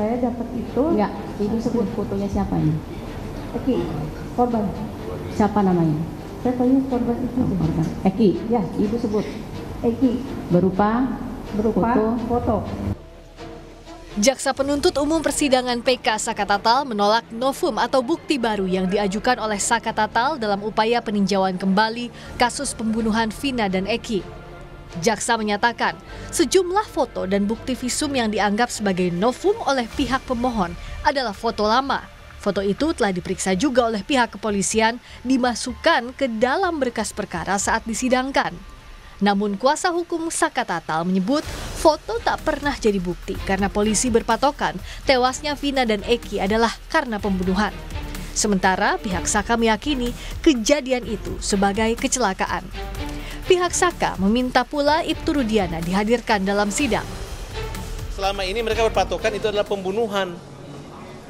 saya dapat itu enggak ya, ini sebut fotonya siapa ini Eki korban siapa namanya saya tanya korban itu oh, korban Eki ya, ya ibu sebut Eki berupa berupa foto, foto. Jaksa penuntut umum persidangan PK Sakatatal menolak novum atau bukti baru yang diajukan oleh Sakatatal dalam upaya peninjauan kembali kasus pembunuhan Vina dan Eki. Jaksa menyatakan sejumlah foto dan bukti visum yang dianggap sebagai novum oleh pihak pemohon adalah foto lama. Foto itu telah diperiksa juga oleh pihak kepolisian dimasukkan ke dalam berkas perkara saat disidangkan. Namun kuasa hukum Saka Tatal menyebut foto tak pernah jadi bukti karena polisi berpatokan tewasnya Vina dan Eki adalah karena pembunuhan. Sementara pihak Saka meyakini kejadian itu sebagai kecelakaan. Pihak Saka meminta pula Ibtu Rudiana dihadirkan dalam sidang. Selama ini mereka berpatokan itu adalah pembunuhan,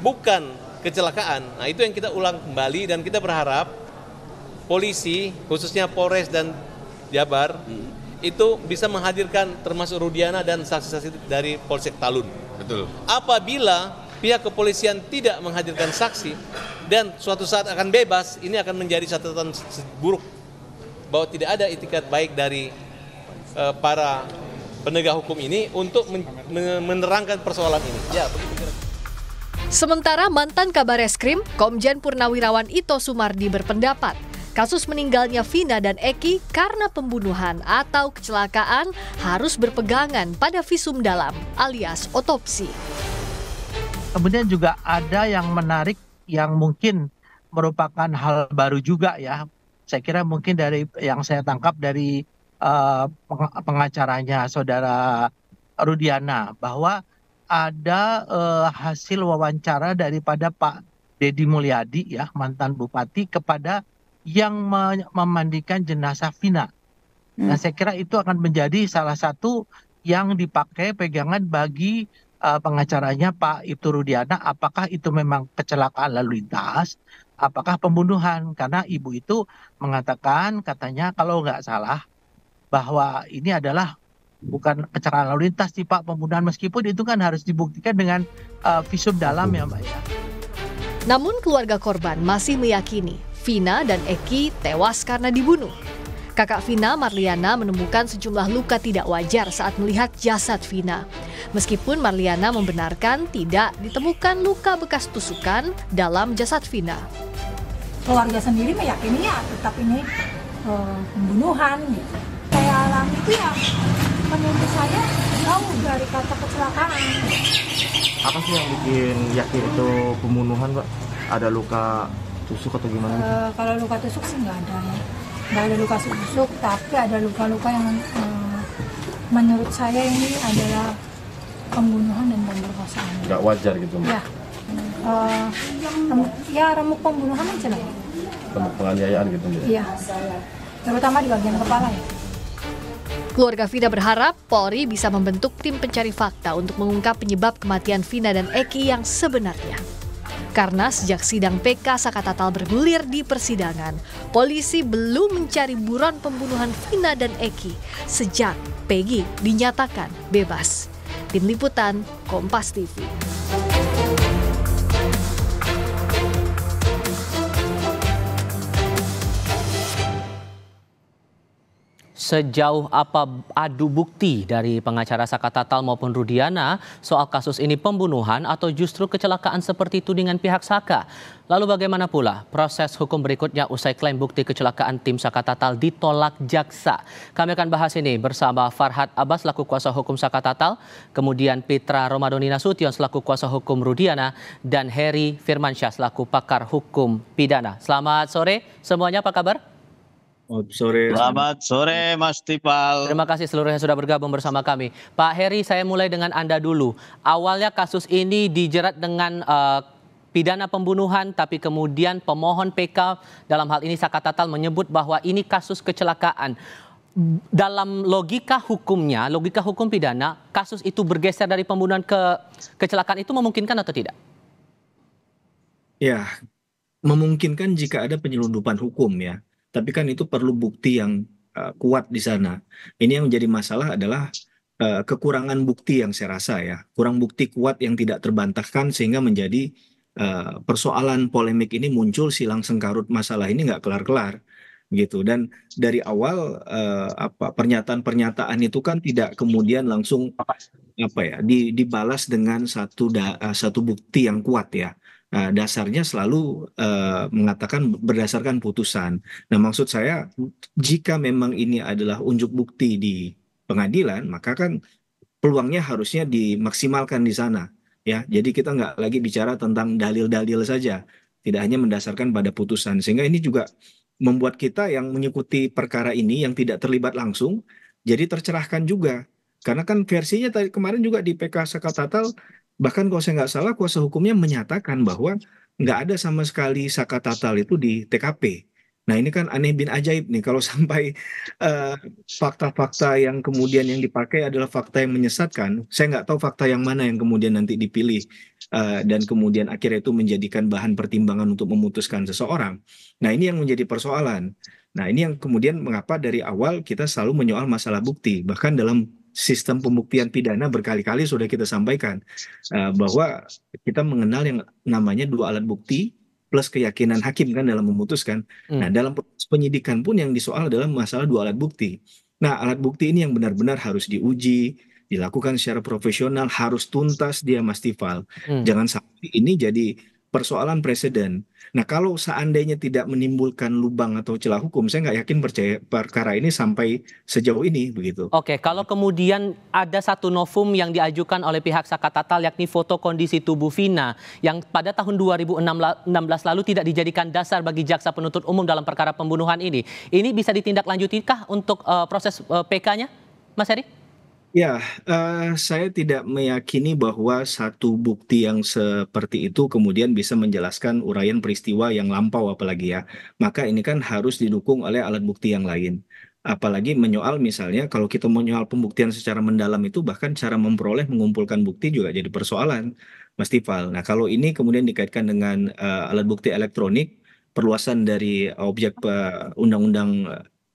bukan kecelakaan. Nah itu yang kita ulang kembali dan kita berharap polisi, khususnya Polres dan Jabar, hmm. itu bisa menghadirkan termasuk Rudiana dan saksi-saksi dari Polsek Talun. Betul. Apabila pihak kepolisian tidak menghadirkan saksi dan suatu saat akan bebas, ini akan menjadi catatan buruk bahwa tidak ada etikat baik dari uh, para penegak hukum ini untuk men menerangkan persoalan ini. Ya, Sementara mantan kabar eskrim, Komjen Purnawirawan Ito Sumardi berpendapat, kasus meninggalnya Vina dan Eki karena pembunuhan atau kecelakaan harus berpegangan pada visum dalam alias otopsi. Kemudian juga ada yang menarik yang mungkin merupakan hal baru juga ya saya kira mungkin dari yang saya tangkap dari uh, pengacaranya saudara Rudiana bahwa ada uh, hasil wawancara daripada Pak Dedi Mulyadi ya mantan bupati kepada yang memandikan jenazah Vina. Hmm. Nah, saya kira itu akan menjadi salah satu yang dipakai pegangan bagi uh, pengacaranya Pak Ibtu Rudiana apakah itu memang kecelakaan lalu lintas apakah pembunuhan karena ibu itu mengatakan katanya kalau nggak salah bahwa ini adalah bukan kecelakaan lalu lintas sih Pak pembunuhan meskipun itu kan harus dibuktikan dengan uh, visum dalam ya Mbak ya. Namun keluarga korban masih meyakini Vina dan Eki tewas karena dibunuh. Kakak Vina, Marliana, menemukan sejumlah luka tidak wajar saat melihat jasad Vina. Meskipun Marliana membenarkan tidak ditemukan luka bekas tusukan dalam jasad Vina keluarga sendiri meyakini ya tetap ini uh, pembunuhan gitu. Saya alami itu ya menurut saya jauh dari kata kecelakaan. Apa sih yang bikin yakin itu pembunuhan, Pak? Ada luka tusuk atau gimana? uh, kalau luka tusuk sih nggak ada ya. Nggak ada luka tusuk, tapi ada luka-luka yang uh, menurut saya ini adalah pembunuhan dan pemerkosaan. Nggak wajar gitu, Mbak? Ya, Eh, ya remuk pembunuhan aja lah remuk penganiayaan gitu ya. Iya. Terutama di bagian kepala ya. Keluarga Vina berharap Polri bisa membentuk tim pencari fakta untuk mengungkap penyebab kematian Vina dan Eki yang sebenarnya. Karena sejak sidang PK Sakatatal bergulir di persidangan, polisi belum mencari buron pembunuhan Vina dan Eki sejak Peggy dinyatakan bebas. Tim Liputan, Kompas TV. Sejauh apa adu bukti dari pengacara Saka Tatal maupun Rudiana soal kasus ini pembunuhan atau justru kecelakaan seperti tudingan pihak Saka? Lalu bagaimana pula proses hukum berikutnya usai klaim bukti kecelakaan tim Saka Tatal ditolak jaksa? Kami akan bahas ini bersama Farhad Abbas laku kuasa hukum Saka Tatal, kemudian Pitra Romadoni Nasution selaku kuasa hukum Rudiana dan Heri Firmansyah selaku pakar hukum pidana. Selamat sore semuanya, apa kabar? Oh, Selamat sore. Selamat sore Mas Tipal. Terima kasih seluruhnya sudah bergabung bersama kami. Pak Heri, saya mulai dengan Anda dulu. Awalnya kasus ini dijerat dengan uh, pidana pembunuhan, tapi kemudian pemohon PK dalam hal ini Saka Sakatatal menyebut bahwa ini kasus kecelakaan. Dalam logika hukumnya, logika hukum pidana, kasus itu bergeser dari pembunuhan ke kecelakaan itu memungkinkan atau tidak? Ya, memungkinkan jika ada penyelundupan hukum ya tapi kan itu perlu bukti yang uh, kuat di sana. Ini yang menjadi masalah adalah uh, kekurangan bukti yang saya rasa ya, kurang bukti kuat yang tidak terbantahkan sehingga menjadi uh, persoalan polemik ini muncul silang sengkarut masalah ini nggak kelar-kelar gitu dan dari awal uh, apa pernyataan-pernyataan itu kan tidak kemudian langsung apa ya dibalas dengan satu da, satu bukti yang kuat ya Nah, dasarnya selalu eh, mengatakan berdasarkan putusan. Nah, maksud saya jika memang ini adalah unjuk bukti di pengadilan, maka kan peluangnya harusnya dimaksimalkan di sana. Ya, jadi kita nggak lagi bicara tentang dalil-dalil saja, tidak hanya mendasarkan pada putusan. Sehingga ini juga membuat kita yang mengikuti perkara ini yang tidak terlibat langsung jadi tercerahkan juga karena kan versinya tadi kemarin juga di PK Sekatatal bahkan kalau saya nggak salah kuasa hukumnya menyatakan bahwa nggak ada sama sekali saka tatal itu di TKP. Nah ini kan aneh bin ajaib nih kalau sampai eh, fakta-fakta uh, yang kemudian yang dipakai adalah fakta yang menyesatkan. Saya nggak tahu fakta yang mana yang kemudian nanti dipilih uh, dan kemudian akhirnya itu menjadikan bahan pertimbangan untuk memutuskan seseorang. Nah ini yang menjadi persoalan. Nah ini yang kemudian mengapa dari awal kita selalu menyoal masalah bukti bahkan dalam sistem pembuktian pidana berkali-kali sudah kita sampaikan eh, bahwa kita mengenal yang namanya dua alat bukti plus keyakinan hakim kan dalam memutuskan. Hmm. Nah, dalam penyidikan pun yang disoal adalah masalah dua alat bukti. Nah, alat bukti ini yang benar-benar harus diuji, dilakukan secara profesional, harus tuntas dia Mas Hmm. Jangan sampai ini jadi persoalan presiden. Nah kalau seandainya tidak menimbulkan lubang atau celah hukum, saya nggak yakin percaya perkara ini sampai sejauh ini begitu. Oke, kalau kemudian ada satu novum yang diajukan oleh pihak Saka Sakatatal yakni foto kondisi tubuh Vina yang pada tahun 2016 lalu tidak dijadikan dasar bagi jaksa penuntut umum dalam perkara pembunuhan ini. Ini bisa ditindaklanjutikah untuk uh, proses uh, eh, PK-nya, Mas Heri? ya eh, saya tidak meyakini bahwa satu bukti yang seperti itu kemudian bisa menjelaskan uraian peristiwa yang lampau apalagi ya maka ini kan harus didukung oleh alat bukti yang lain apalagi menyoal misalnya kalau kita menyoal pembuktian secara mendalam itu bahkan cara memperoleh mengumpulkan bukti juga jadi persoalan Mas Tifal. Nah kalau ini kemudian dikaitkan dengan uh, alat bukti elektronik perluasan dari objek eh, undang-undang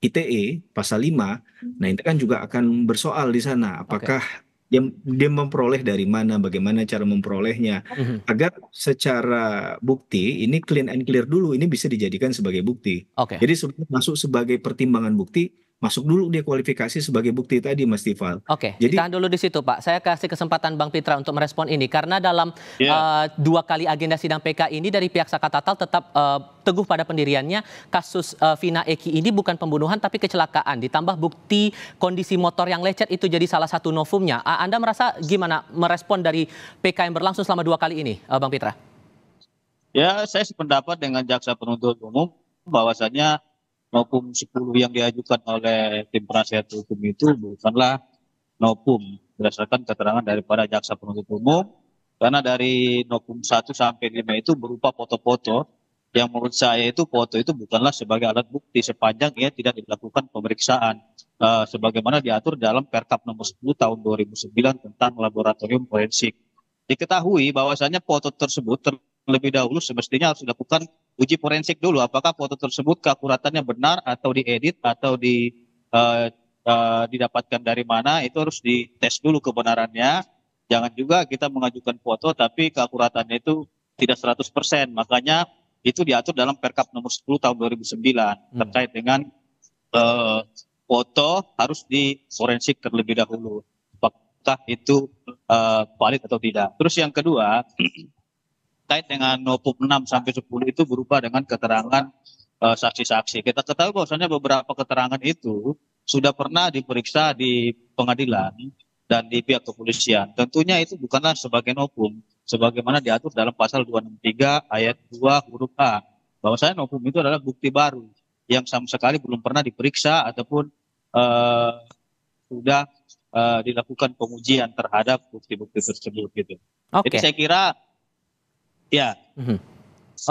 ITE pasal 5, hmm. nah itu kan juga akan bersoal di sana apakah okay. dia, dia memperoleh dari mana, bagaimana cara memperolehnya hmm agar secara bukti ini clean and clear dulu ini bisa dijadikan sebagai bukti. Okay. Jadi masuk sebagai pertimbangan bukti masuk dulu dia kualifikasi sebagai bukti tadi Mas Tifal. Oke, jadi tahan dulu di situ Pak. Saya kasih kesempatan Bang Pitra untuk merespon ini karena dalam yeah. Ya. uh, dua kali agenda sidang PK ini dari pihak Saka Tatal tetap uh, teguh pada pendiriannya kasus uh, Vina Eki ini bukan pembunuhan tapi kecelakaan ditambah bukti kondisi motor yang lecet itu jadi salah satu novumnya. Uh, Anda merasa gimana merespon dari PK yang berlangsung selama dua kali ini uh, Bang Pitra? Ya, saya sependapat dengan jaksa penuntut umum bahwasanya Nopum 10 yang diajukan oleh tim penasihat hukum itu bukanlah nopum. berdasarkan keterangan daripada jaksa penuntut umum karena dari nopum 1 sampai 5 itu berupa foto-foto yang menurut saya itu foto itu bukanlah sebagai alat bukti sepanjang ia tidak dilakukan pemeriksaan uh, sebagaimana diatur dalam Perkap nomor 10 tahun 2009 tentang laboratorium forensik. Diketahui bahwasannya foto tersebut terlebih dahulu semestinya harus dilakukan uji forensik dulu apakah foto tersebut keakuratannya benar atau diedit atau di uh, uh, didapatkan dari mana itu harus dites dulu kebenarannya. Jangan juga kita mengajukan foto tapi keakuratannya itu tidak 100%. Makanya itu diatur dalam Perkap nomor 10 tahun 2009 hmm. terkait dengan uh, foto harus di forensik terlebih dahulu apakah itu uh, valid atau tidak. Terus yang kedua terkait dengan 26 sampai 10 itu berupa dengan keterangan eh, saksi-saksi. Uh, Kita ketahui bahwasanya beberapa keterangan itu sudah pernah diperiksa di pengadilan dan di pihak kepolisian. Tentunya itu bukanlah sebagai novum, sebagaimana diatur dalam pasal 263 ayat 2 huruf A. Bahwasanya novum itu adalah bukti baru yang sama sekali belum pernah diperiksa ataupun uh, sudah uh, dilakukan pengujian terhadap bukti-bukti tersebut gitu. Okay. Jadi saya kira Ya. Mm -hmm.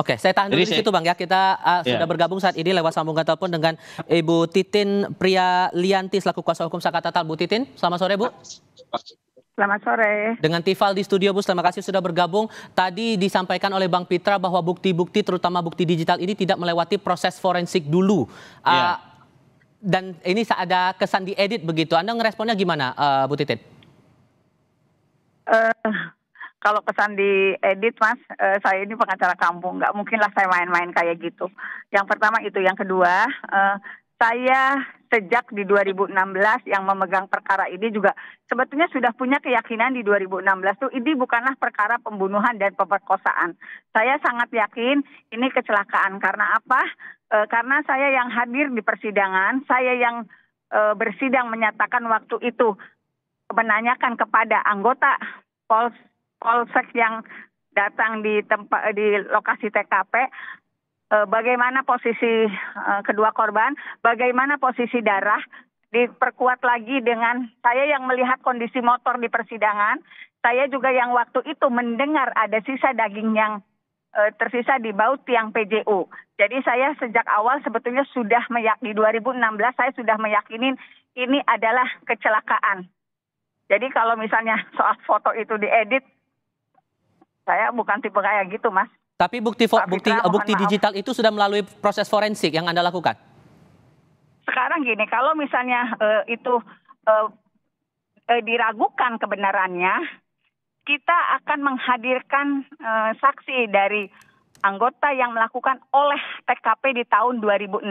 Oke, okay, saya tahan dulu Jadi di situ Bang ya. Kita uh, ah, yeah. sudah bergabung saat ini lewat sambungan telepon dengan Ibu Titin Pria Lianti selaku kuasa hukum Sakatatal. Bu Titin, selamat sore Bu. Selamat sore. Dengan Tifal di studio Bu, terima kasih sudah bergabung. Tadi disampaikan oleh Bang Pitra bahwa bukti-bukti terutama bukti digital ini tidak melewati proses forensik dulu. Yeah. Uh, ya. dan ini ada kesan diedit begitu. Anda ngeresponnya gimana, uh, Bu Titin? Uh, kalau pesan di edit mas uh, saya ini pengacara kampung nggak mungkinlah saya main-main kayak gitu yang pertama itu yang kedua uh, saya sejak di 2016 yang memegang perkara ini juga sebetulnya sudah punya keyakinan di 2016 tuh ini bukanlah perkara pembunuhan dan pemerkosaan. Saya sangat yakin ini kecelakaan karena apa? Uh, karena saya yang hadir di persidangan, saya yang uh, bersidang menyatakan waktu itu menanyakan kepada anggota Pols polsek yang datang di tempat di lokasi TKP eh, bagaimana posisi eh, kedua korban, bagaimana posisi darah diperkuat lagi dengan saya yang melihat kondisi motor di persidangan, saya juga yang waktu itu mendengar ada sisa daging yang eh, tersisa di baut tiang PJU. Jadi saya sejak awal sebetulnya sudah di 2016 saya sudah meyakini ini adalah kecelakaan. Jadi kalau misalnya soal foto itu diedit saya bukan tipe kayak gitu, Mas. Tapi bukti Pak bukti eh, bukti digital itu sudah melalui proses forensik yang Anda lakukan. Sekarang gini, kalau misalnya uh, itu uh, uh, diragukan kebenarannya, kita akan menghadirkan uh, saksi dari anggota yang melakukan oleh TKP di tahun 2016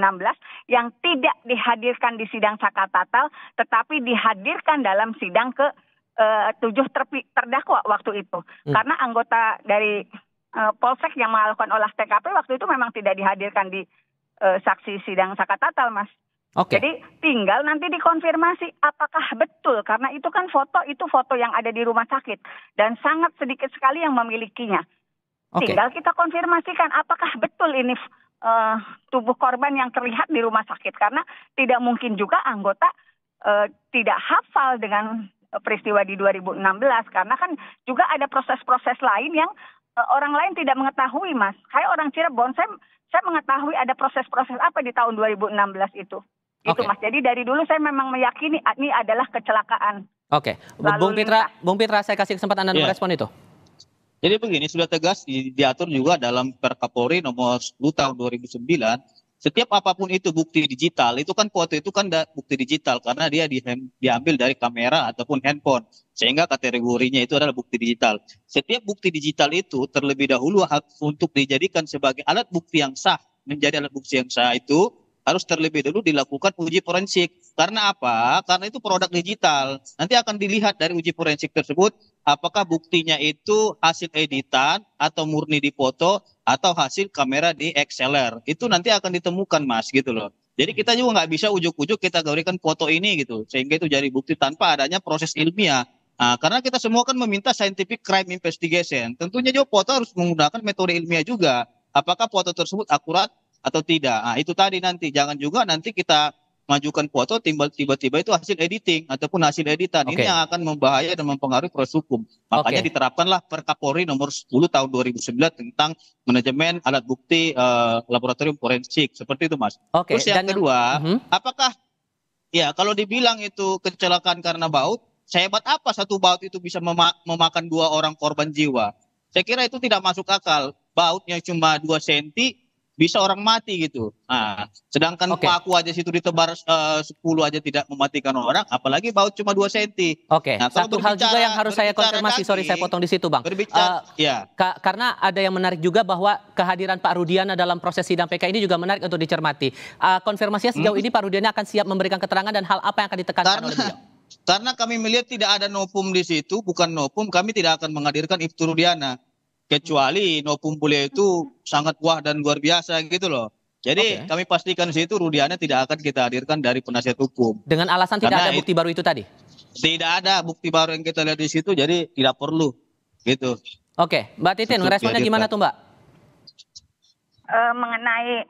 yang tidak dihadirkan di sidang saka tatal, tetapi dihadirkan dalam sidang ke Eh, tujuh terpi, terdakwa waktu itu hmm. karena anggota dari uh, Polsek yang melakukan olah TKP waktu itu memang tidak dihadirkan di uh, saksi sidang saka tatal mas. Okay. Jadi tinggal nanti dikonfirmasi apakah betul karena itu kan foto itu foto yang ada di rumah sakit dan sangat sedikit sekali yang memilikinya. Okay. Tinggal kita konfirmasikan apakah betul ini uh, tubuh korban yang terlihat di rumah sakit karena tidak mungkin juga anggota uh, tidak hafal dengan Eh, peristiwa di 2016 karena kan juga ada proses-proses lain yang eh, orang lain tidak mengetahui, Mas. Kayak orang Cirebon, saya saya mengetahui ada proses-proses apa di tahun 2016 itu. Itu Mas. Jadi dari dulu saya memang meyakini ah, ini adalah kecelakaan. Oke. Okay. Bung Pitra, Bung Pitra saya kasih kesempatan Anda yeah. merespon itu. Jadi begini, sudah tegas diatur juga dalam Perkapolri nomor 10 tahun 2009 setiap apapun itu bukti digital itu kan foto itu kan bukti digital karena dia di, diambil dari kamera ataupun handphone sehingga kategorinya itu adalah bukti digital. Setiap bukti digital itu terlebih dahulu untuk dijadikan sebagai alat bukti yang sah menjadi alat bukti yang sah itu harus terlebih dulu dilakukan uji forensik. Karena apa? Karena itu produk digital. Nanti akan dilihat dari uji forensik tersebut apakah buktinya itu hasil editan atau murni di foto atau hasil kamera di XLR. Itu nanti akan ditemukan, Mas, gitu loh. Jadi kita juga nggak bisa ujuk-ujuk kita gaurikan foto ini gitu, sehingga itu jadi bukti tanpa adanya proses ilmiah. Nah, karena kita semua kan meminta scientific crime investigation, tentunya juga foto harus menggunakan metode ilmiah juga. Apakah foto tersebut akurat atau tidak. Nah, itu tadi nanti jangan juga nanti kita majukan foto tiba-tiba itu hasil editing ataupun hasil editan okay. ini yang akan membahaya dan mempengaruhi proses hukum. Makanya okay. diterapkanlah Perkapolri nomor 10 tahun 2009 tentang manajemen alat bukti uh, laboratorium forensik seperti itu Mas. Okay. Terus yang dan, kedua, uh apakah ya kalau dibilang itu kecelakaan karena baut, sehebat apa satu baut itu bisa memakan dua orang korban jiwa? Saya kira itu tidak masuk akal. Bautnya cuma 2 senti bisa orang mati gitu. Nah, sedangkan okay. paku aja situ ditebar eh, uh, 10 aja tidak mematikan orang, apalagi baut cuma 2 cm. Oke, okay. nah, satu hal juga yang harus saya konfirmasi, sorry saya potong di situ Bang. Berbicara, uh, ya. Ka karena ada yang menarik juga bahwa kehadiran Pak Rudiana dalam proses sidang PK ini juga menarik untuk dicermati. Uh, konfirmasinya sejauh hmm. ini Pak Rudiana akan siap memberikan keterangan dan hal apa yang akan ditekankan karena, oleh beliau? Karena kami melihat tidak ada nopum di situ, bukan nopum, kami tidak akan menghadirkan Ibtu Rudiana kecuali pule hmm. itu hmm. sangat kuat dan luar biasa gitu loh. Jadi okay. kami pastikan situ Rudiannya tidak akan kita hadirkan dari penasihat hukum. Dengan alasan tidak ada bukti baru itu tadi? Tidak ada bukti baru yang kita lihat di situ, jadi tidak perlu gitu. Oke, okay. Mbak Titin, responnya gimana tuh Mbak? Uh, mengenai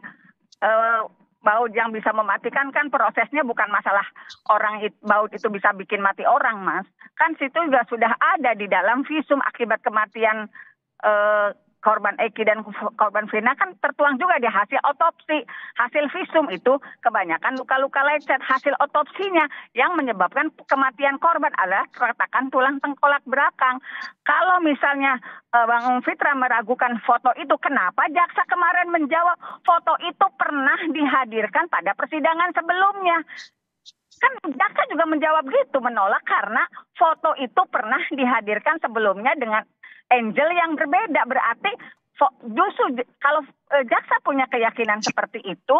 uh, baut yang bisa mematikan kan prosesnya bukan masalah orang it, baut itu bisa bikin mati orang mas kan situ juga sudah ada di dalam visum akibat kematian Eh, korban Eki dan korban Vina kan tertuang juga di hasil otopsi. Hasil visum itu kebanyakan luka-luka lecet. Hasil otopsinya yang menyebabkan kematian korban adalah keretakan tulang tengkolak belakang. Kalau misalnya eh, Bang Fitra meragukan foto itu, kenapa jaksa kemarin menjawab foto itu pernah dihadirkan pada persidangan sebelumnya? kan jaksa juga menjawab gitu menolak karena foto itu pernah dihadirkan sebelumnya dengan angel yang berbeda berarti justru kalau eh, jaksa punya keyakinan seperti itu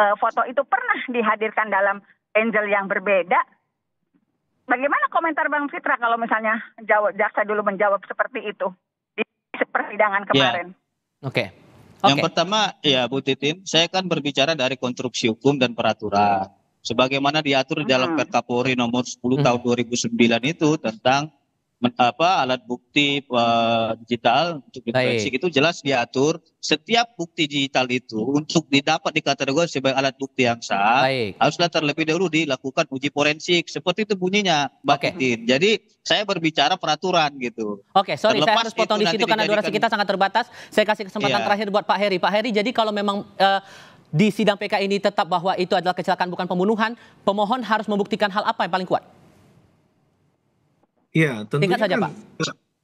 eh, foto itu pernah dihadirkan dalam angel yang berbeda bagaimana komentar bang Fitra kalau misalnya jawab jaksa dulu menjawab seperti itu di persidangan ya. kemarin yeah. oke okay. okay. yang pertama ya Bu Titin saya kan berbicara dari konstruksi hukum dan peraturan sebagaimana diatur dalam hmm. Perkapolri nomor 10 tahun 2009 hmm. itu tentang apa alat bukti uh, digital untuk forensik itu jelas diatur setiap bukti digital itu untuk didapat dikategorikan sebagai alat bukti yang sah Baik. haruslah terlebih dahulu dilakukan uji forensik seperti itu bunyinya Mbak okay. Jadi saya berbicara peraturan gitu. Oke, okay, sorry Terlepas saya harus potong di situ karena durasi kita sangat terbatas. Saya kasih kesempatan yeah. terakhir buat Pak Heri. Pak Heri, jadi kalau memang uh, di sidang PK ini tetap bahwa itu adalah kecelakaan bukan pembunuhan, pemohon harus membuktikan hal apa yang paling kuat? ya tentunya Singkat saja, kan, Pak.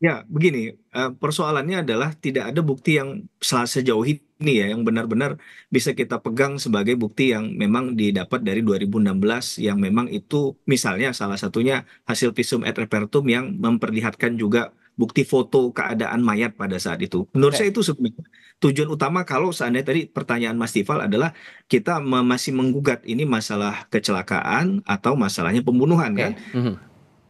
Ya, begini, eh, persoalannya adalah tidak ada bukti yang sejauh ini ya yang benar-benar bisa kita pegang sebagai bukti yang memang didapat dari 2016 yang memang itu misalnya salah satunya hasil visum et repertum yang memperlihatkan juga bukti foto keadaan mayat pada saat itu. Menurut okay. saya itu sebenarnya tujuan utama kalau seandainya tadi pertanyaan Mas Tifal adalah kita masih menggugat ini masalah kecelakaan atau masalahnya pembunuhan okay. kan. Mm -hmm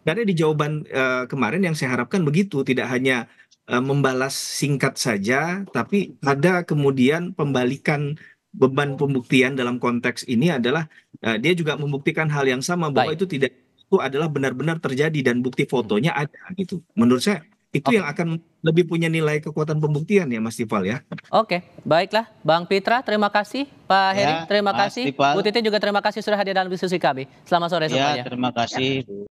karena di jawaban eh, kemarin yang saya harapkan begitu tidak hanya eh, membalas singkat saja tapi ada kemudian pembalikan beban pembuktian dalam konteks ini adalah eh, dia juga membuktikan hal yang sama bahwa Baik. itu tidak itu adalah benar-benar terjadi dan bukti hmm. fotonya ada itu. menurut saya itu okay. yang akan lebih punya nilai kekuatan pembuktian ya Mas Tifal ya. Oke, baiklah Bang Fitra, terima kasih Pak ya, Heri, ya, terima Mas kasih. Tifal. Bu Titi juga terima kasih sudah hadir dalam diskusi kami. Selamat sore ya, semuanya. terima kasih. Ya.